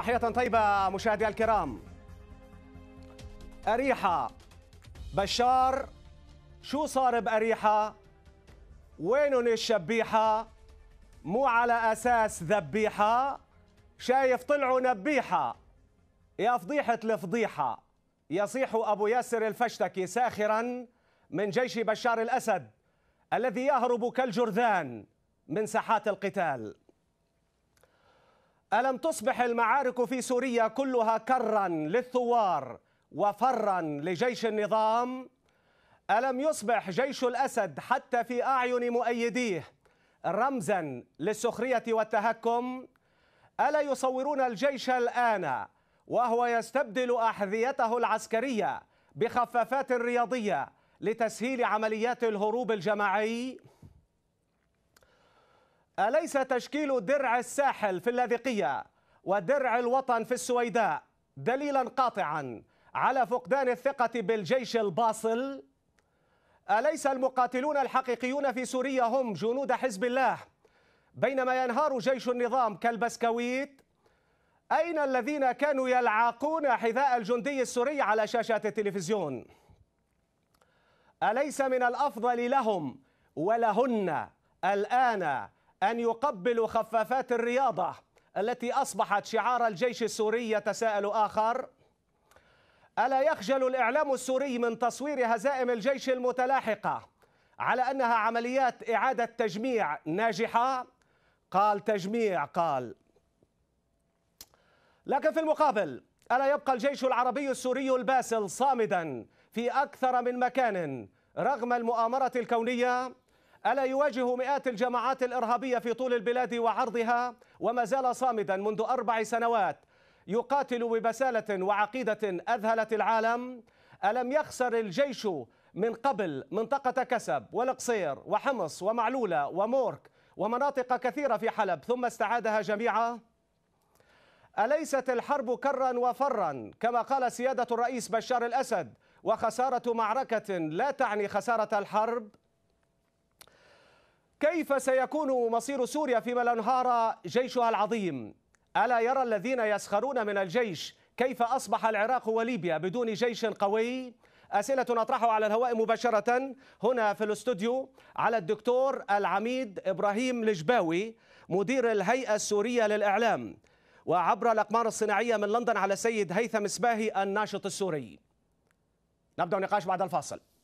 تحية طيبة مشاهدي الكرام أريحة بشار شو صار بأريحة وينن الشبيحة مو على أساس ذبيحة شايف طلعوا نبيحة يا فضيحة الفضيحة يصيح أبو ياسر الفشتكي ساخرا من جيش بشار الأسد الذي يهرب كالجرذان من ساحات القتال ألم تصبح المعارك في سوريا كلها كرا للثوار وفرا لجيش النظام؟ ألم يصبح جيش الأسد حتى في أعين مؤيديه رمزا للسخرية والتهكم؟ ألا يصورون الجيش الآن وهو يستبدل أحذيته العسكرية بخفافات رياضية لتسهيل عمليات الهروب الجماعي؟ أليس تشكيل درع الساحل في اللاذقية ودرع الوطن في السويداء دليلا قاطعا على فقدان الثقة بالجيش الباصل؟ أليس المقاتلون الحقيقيون في سوريا هم جنود حزب الله بينما ينهار جيش النظام كالبسكويت؟ أين الذين كانوا يلعقون حذاء الجندي السوري على شاشات التلفزيون؟ أليس من الأفضل لهم ولهن الآن أن يقبلوا خفافات الرياضة التي أصبحت شعار الجيش السوري يتساءل آخر ألا يخجل الإعلام السوري من تصوير هزائم الجيش المتلاحقة على أنها عمليات إعادة تجميع ناجحة قال تجميع قال لكن في المقابل ألا يبقى الجيش العربي السوري الباسل صامدا في أكثر من مكان رغم المؤامرة الكونية ألا يواجه مئات الجماعات الإرهابية في طول البلاد وعرضها وما زال صامدا منذ أربع سنوات يقاتل ببسالة وعقيدة أذهلت العالم ألم يخسر الجيش من قبل منطقة كسب والقصير وحمص ومعلولة ومورك ومناطق كثيرة في حلب ثم استعادها جميعا أليست الحرب كرا وفرا كما قال سيادة الرئيس بشار الأسد وخسارة معركة لا تعني خسارة الحرب كيف سيكون مصير سوريا فيما لا انهار جيشها العظيم ألا يرى الذين يسخرون من الجيش كيف أصبح العراق وليبيا بدون جيش قوي أسئلة أطرحها على الهواء مباشرة هنا في الاستوديو على الدكتور العميد إبراهيم لجباوي مدير الهيئة السورية للإعلام وعبر الأقمار الصناعية من لندن على السيد هيثم سباهي الناشط السوري نبدأ النقاش بعد الفاصل